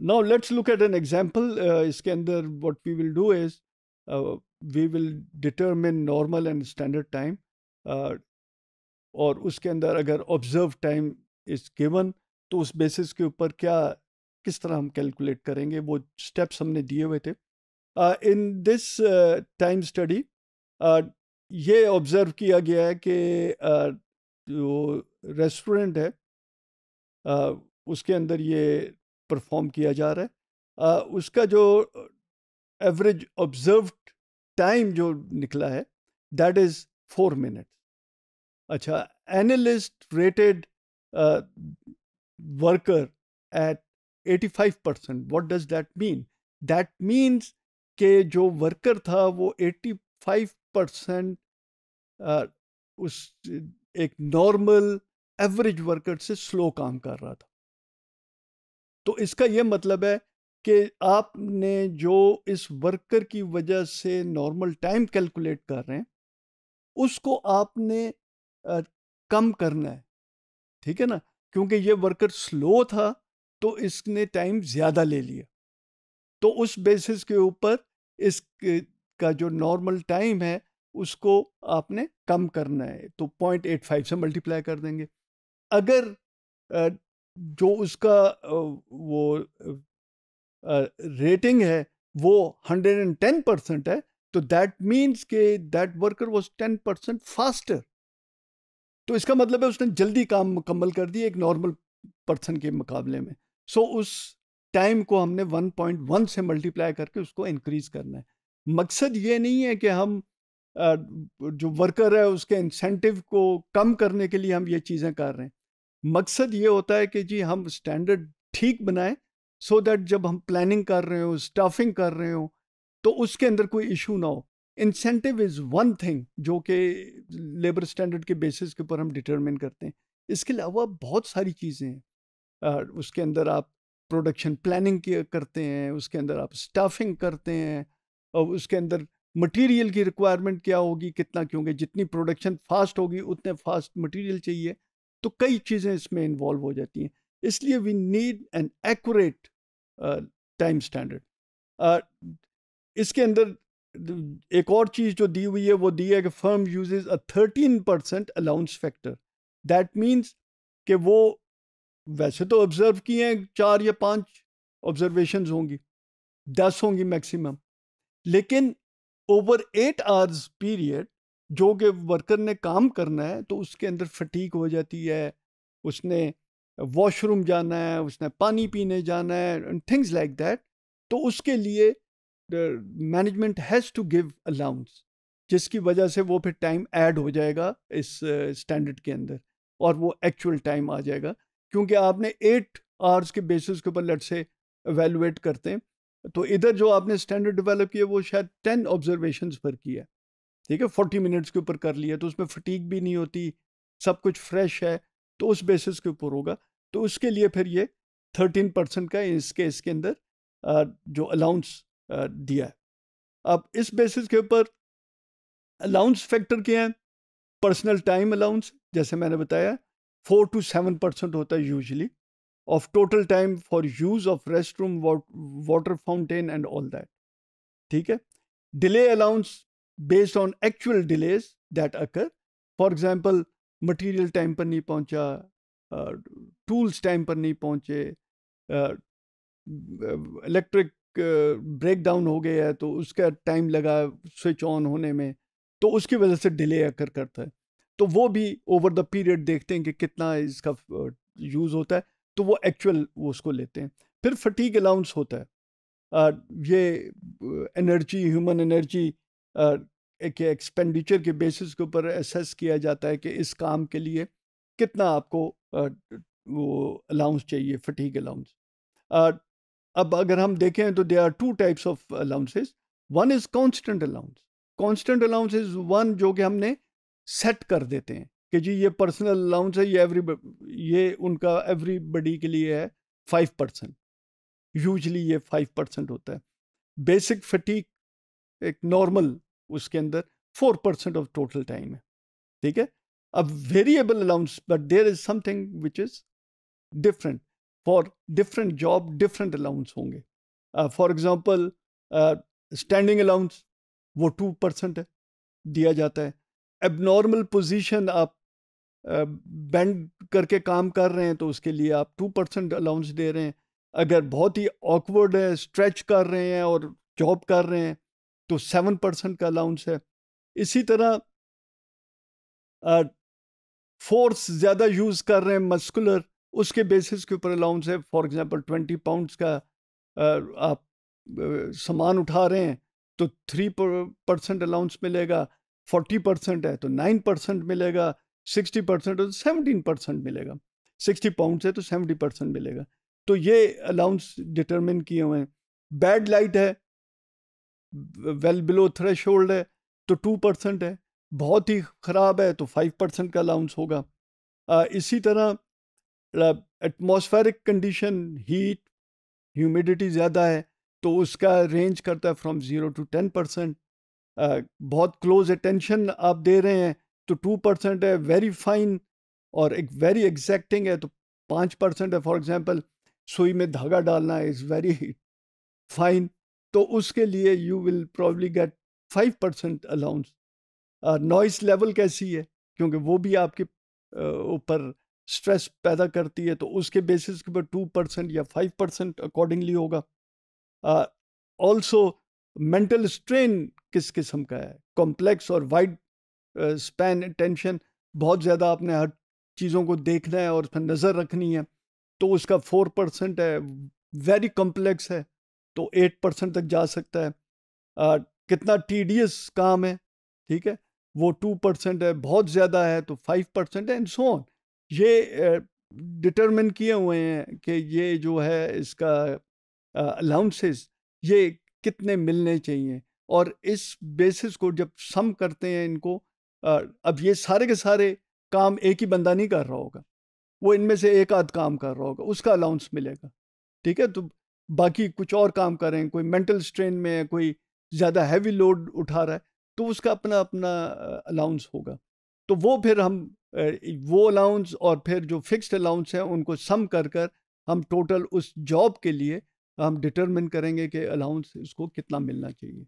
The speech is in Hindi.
Now let's look at an example. Uh, Iskander, what we will do is uh, we will determine normal and standard time uh, और उसके अंदर अगर ऑब्जर्व टाइम इज गिवन तो उस बेसिस के ऊपर क्या किस तरह हम कैलकुलेट करेंगे वो स्टेप्स हमने दिए हुए थे इन दिस टाइम स्टडी ये ऑब्ज़र्व किया गया है कि uh, जो रेस्टोरेंट है uh, उसके अंदर ये परफॉर्म किया जा रहा है आ, उसका जो एवरेज ऑब्जर्व टाइम जो निकला है दैट इज़ फोर मिनट अच्छा analyst rated worker at 85 percent what does that mean that means के जो वर्कर था वो 85 परसेंट उस एक नॉर्मल एवरेज वर्कर से स्लो काम कर रहा था तो इसका ये मतलब है कि आपने जो इस वर्कर की वजह से नॉर्मल टाइम कैलकुलेट कर रहे हैं उसको आपने आ, कम करना है ठीक है ना क्योंकि ये वर्कर स्लो था तो इसने टाइम ज़्यादा ले लिया तो उस बेसिस के ऊपर इस का जो नॉर्मल टाइम है उसको आपने कम करना है तो पॉइंट एट फाइव से मल्टीप्लाई कर देंगे अगर जो उसका वो रेटिंग है वो 110 परसेंट है तो दैट मीन्स के that worker was 10 percent faster तो इसका मतलब है उसने जल्दी काम मुकम्मल कर दिया एक नॉर्मल पर्सन के मुकाबले में सो so, उस टाइम को हमने 1.1 से मल्टीप्लाई करके उसको इंक्रीज करना है मकसद ये नहीं है कि हम जो वर्कर है उसके इंसेंटिव को कम करने के लिए हम ये चीज़ें कर रहे हैं मकसद ये होता है कि जी हम स्टैंडर्ड ठीक बनाएं सो दैट जब हम प्लानिंग कर रहे हो स्टाफिंग कर रहे हो तो उसके अंदर कोई इशू ना हो इंसेंटिव इज़ वन थिंग जो कि लेबर स्टैंडर्ड के बेसिस के ऊपर हम डिटरमिन करते हैं इसके अलावा बहुत सारी चीज़ें हैं उसके अंदर आप प्रोडक्शन प्लानिंग करते हैं उसके अंदर आप स्टाफिंग करते हैं और उसके अंदर मटेरियल की रिक्वायरमेंट क्या होगी कितना क्योंकि जितनी प्रोडक्शन फास्ट होगी उतने फास्ट मटेरियल चाहिए तो कई चीज़ें इसमें इन्वॉल्व हो जाती हैं इसलिए we need an accurate time standard इसके अंदर एक और चीज़ जो दी हुई है वो दी है कि firm uses a thirteen percent allowance factor that means कि वो वैसे तो ऑब्ज़र्व किए हैं चार या पांच ऑब्ज़र्वेशन होंगी दस होंगी मैक्सिमम लेकिन ओवर एट आवर्स पीरियड जो कि वर्कर ने काम करना है तो उसके अंदर फटीक हो जाती है उसने वॉशरूम जाना है उसने पानी पीने जाना है थिंग्स लाइक दैट तो उसके लिए management has to give allowance जिसकी वजह से वो फिर टाइम ऐड हो जाएगा इस स्टैंडर्ड uh, के अंदर और वो एक्चुअल टाइम आ जाएगा क्योंकि आपने एट आवर्स के बेसिस के ऊपर लट से एवेलुएट करते हैं तो इधर जो आपने स्टैंडर्ड डेवलप किया वो शायद टेन ऑब्जर्वेशन पर किया ठीक है फोर्टी मिनट्स के ऊपर कर लिया तो उसमें फटीक भी नहीं होती सब कुछ फ्रेश है तो उस बेसिस के ऊपर होगा तो उसके लिए फिर ये थर्टीन परसेंट का इस केस के अंदर जो अलाउंस दिया है अब इस बेसिस के ऊपर अलाउंस फैक्टर क्या हैं पर्सनल टाइम अलाउंस जैसे मैंने बताया फोर टू सेवन परसेंट होता है usually of total time for use of rest room water fountain and all that ठीक है delay allowance based on actual delays that occur for example material time पर नहीं पहुँचा टूल्स टाइम पर नहीं पहुँचे इलेक्ट्रिक ब्रेक डाउन हो गया है तो उसका टाइम लगा स्विच ऑन होने में तो उसकी वजह से डिले अकर करता है तो वो भी ओवर द पीरियड देखते हैं कि कितना इसका यूज़ होता है तो वो एक्चुअल वो उसको लेते हैं फिर फटीक अलाउंस होता है आ, ये एनर्जी ह्यूमन एनर्जी एक एक्सपेंडिचर के बेसिस के ऊपर एसेस किया जाता है कि इस काम के लिए कितना आपको वो अलाउंस चाहिए फटीक अलाउंस अब अगर हम देखें तो they are two types of allowances one is constant allowance constant allowance is one जो कि हमने सेट कर देते हैं कि जी ये पर्सनल अलाउंस है ये एवरी ये उनका एवरीबडी के लिए है फाइव परसेंट यूजली ये फाइव परसेंट होता है बेसिक फटीक एक नॉर्मल उसके अंदर four percent of total time है ठीक है अब variable allowance but there is something which is different for different job different allowance होंगे फॉर एग्जाम्पल स्टैंडिंग अलाउंस वो टू परसेंट है दिया जाता है एबनॉर्मल पोजिशन आप बैंड uh, करके काम कर रहे हैं तो उसके लिए आप टू परसेंट अलाउंस दे रहे हैं अगर बहुत ही ऑकवर्ड है स्ट्रेच कर रहे हैं और जॉब कर रहे हैं तो सेवन परसेंट का अलाउंस है इसी तरह फोर्स ज़्यादा यूज़ कर रहे हैं मस्कुलर उसके बेसिस के ऊपर अलाउंस है फॉर एग्जांपल ट्वेंटी पाउंड्स का आप सामान उठा रहे हैं तो थ्री परसेंट अलाउंस मिलेगा फोर्टी परसेंट है तो नाइन परसेंट मिलेगा सिक्सटी परसेंट है तो सेवनटीन परसेंट मिलेगा सिक्सटी पाउंड है तो सेवेंटी परसेंट मिलेगा तो ये अलाउंस डिटरमिन किए हुए हैं बैड लाइट है वेल बिलो थ्रेश होल्ड है तो टू परसेंट है बहुत ही ख़राब है तो फाइव परसेंट का अलाउंस होगा आ, इसी तरह एटमॉस्फेरिक कंडीशन हीट ह्यूमिडिटी ज़्यादा है तो उसका रेंज करता है from zero to ten percent बहुत क्लोज अटेंशन आप दे रहे हैं तो टू परसेंट है वेरी फाइन और एक वेरी एग्जैक्टिंग है तो पाँच परसेंट है फॉर एग्ज़ाम्पल सुई में धागा डालना इज़ वेरी फाइन तो उसके लिए you will probably get five percent allowance noise level कैसी है क्योंकि वो भी आपके ऊपर स्ट्रेस पैदा करती है तो उसके बेसिस के ऊपर टू परसेंट या फाइव परसेंट अकॉर्डिंगली होगा ऑल्सो मेंटल स्ट्रेन किस किस्म का है कॉम्प्लेक्स और वाइड स्पैन टेंशन बहुत ज़्यादा आपने हर चीज़ों को देखना है और पर नज़र रखनी है तो उसका फोर परसेंट है वेरी कॉम्प्लेक्स है तो एट परसेंट तक जा सकता है आ, कितना टी काम है ठीक है वो टू परसेंट है बहुत ज़्यादा है तो five percent and so on ये डिटरमिन किए हुए हैं कि ये जो है इसका अलाउंसेस ये कितने मिलने चाहिए और इस बेसिस को जब सम करते हैं इनको आ, अब ये सारे के सारे काम एक ही बंदा नहीं कर रहा होगा वो इनमें से एक आध काम कर रहा होगा उसका अलाउंस मिलेगा ठीक है तो बाकी कुछ और काम कर रहे हैं कोई मेंटल स्ट्रेन में है कोई ज़्यादा हैवी लोड उठा रहा है तो उसका अपना अपना अलाउंस होगा तो वो फिर हम वो अलाउंस और फिर जो फिक्स्ड अलाउंस है उनको सम कर कर हम टोटल उस जॉब के लिए हम डिटरमिन करेंगे कि अलाउंस इसको कितना मिलना चाहिए